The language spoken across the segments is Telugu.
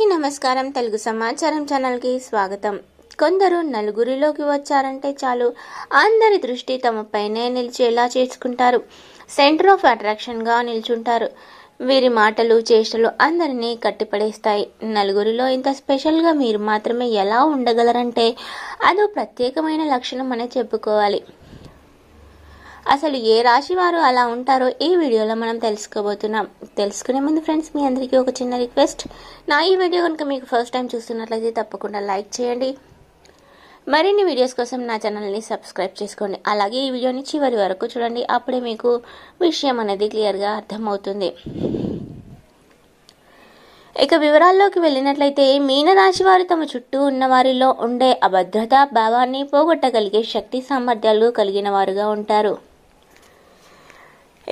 అందరికీ నమస్కారం తెలుగు సమాచారం ఛానల్కి స్వాగతం కొందరు నలుగురిలోకి వచ్చారంటే చాలు అందరి దృష్టి తమపైనే నిలిచేలా చేసుకుంటారు సెంటర్ ఆఫ్ అట్రాక్షన్గా నిల్చుంటారు వీరి మాటలు చేష్టలు అందరినీ కట్టిపడేస్తాయి నలుగురిలో ఇంత స్పెషల్గా మీరు మాత్రమే ఎలా ఉండగలరంటే అదో ప్రత్యేకమైన లక్షణం అనే చెప్పుకోవాలి అసలు ఏ రాశి వారు అలా ఉంటారో ఈ వీడియోలో మనం తెలుసుకోబోతున్నాం తెలుసుకునే ముందు ఫ్రెండ్స్ మీ అందరికీ ఒక చిన్న రిక్వెస్ట్ నా ఈ వీడియో కనుక మీకు ఫస్ట్ టైం చూస్తున్నట్లయితే తప్పకుండా లైక్ చేయండి మరిన్ని వీడియోస్ కోసం నా ఛానల్ని సబ్స్క్రైబ్ చేసుకోండి అలాగే ఈ వీడియోని చివరి వరకు చూడండి అప్పుడే మీకు విషయం అనేది క్లియర్గా అర్థమవుతుంది ఇక వివరాల్లోకి వెళ్ళినట్లయితే మీనరాశి వారు తమ చుట్టూ ఉన్న వారిలో ఉండే అభద్రతా భావాన్ని పోగొట్టగలిగే శక్తి సామర్థ్యాలు కలిగిన వారుగా ఉంటారు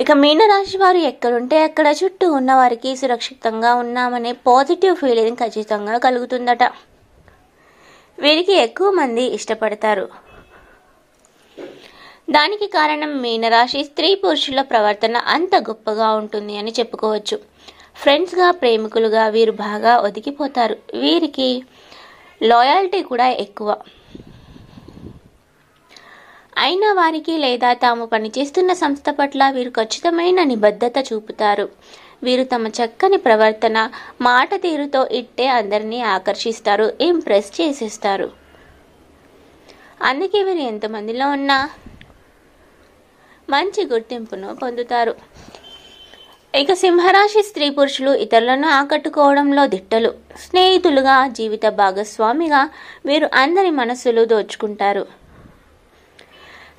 ఇక మీనరాశి వారు ఎక్కడుంటే అక్కడ చుట్టూ ఉన్నవారికి సురక్షితంగా ఉన్నామనే పాజిటివ్ ఫీలింగ్ ఖచ్చితంగా కలుగుతుందట వీరికి ఎక్కువ మంది ఇష్టపడతారు దానికి కారణం మీనరాశి స్త్రీ పురుషుల ప్రవర్తన అంత గొప్పగా ఉంటుంది అని చెప్పుకోవచ్చు ఫ్రెండ్స్గా ప్రేమికులుగా వీరు బాగా ఒదిగిపోతారు వీరికి లాయాలిటీ కూడా ఎక్కువ అయిన వారికి లేదా తాము పనిచేస్తున్న సంస్థ పట్ల వీరు ఖచ్చితమైన నిబద్ధత చూపుతారు వీరు తమ చక్కని ప్రవర్తన మాట తీరుతో ఇట్టే అందరినీ ఆకర్షిస్తారు ఇంప్రెస్ చేసేస్తారు అందుకే వీరు ఎంతమందిలో ఉన్నా మంచి గుర్తింపును పొందుతారు ఇక సింహరాశి స్త్రీ పురుషులు ఇతరులను ఆకట్టుకోవడంలో దిట్టలు స్నేహితులుగా జీవిత భాగస్వామిగా వీరు అందరి మనస్సులు దోచుకుంటారు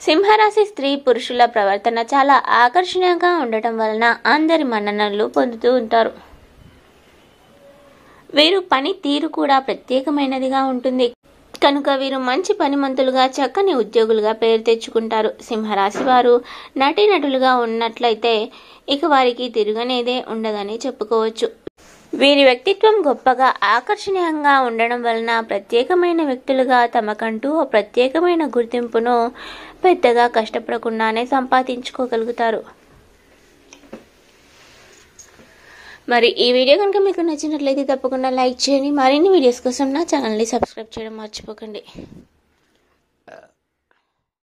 సింహరాశి స్త్రీ పురుషుల ప్రవర్తన చాలా ఆకర్షణీయంగా ఉండటం వలన అందరి మన్ననలు పొందుతూ ఉంటారు వీరు పని తీరు కూడా ప్రత్యేకమైనదిగా ఉంటుంది కనుక వీరు మంచి పనిమంతులుగా చక్కని ఉద్యోగులుగా పేరు తెచ్చుకుంటారు సింహరాశి వారు నటీనటులుగా ఉన్నట్లయితే ఇక వారికి తిరుగనేదే ఉండదని చెప్పుకోవచ్చు వీరి వ్యక్తిత్వం గొప్పగా ఆకర్షణీయంగా ఉండడం వలన ప్రత్యేకమైన వ్యక్తులుగా తమకంటూ ఓ ప్రత్యేకమైన గుర్తింపును పెద్దగా కష్టపడకుండానే సంపాదించుకోగలుగుతారు మరి ఈ వీడియో కనుక మీకు నచ్చినట్లయితే తప్పకుండా లైక్ చేయండి మరిన్ని వీడియోస్ కోసం నా ఛానల్ని సబ్స్క్రైబ్ చేయడం మర్చిపోకండి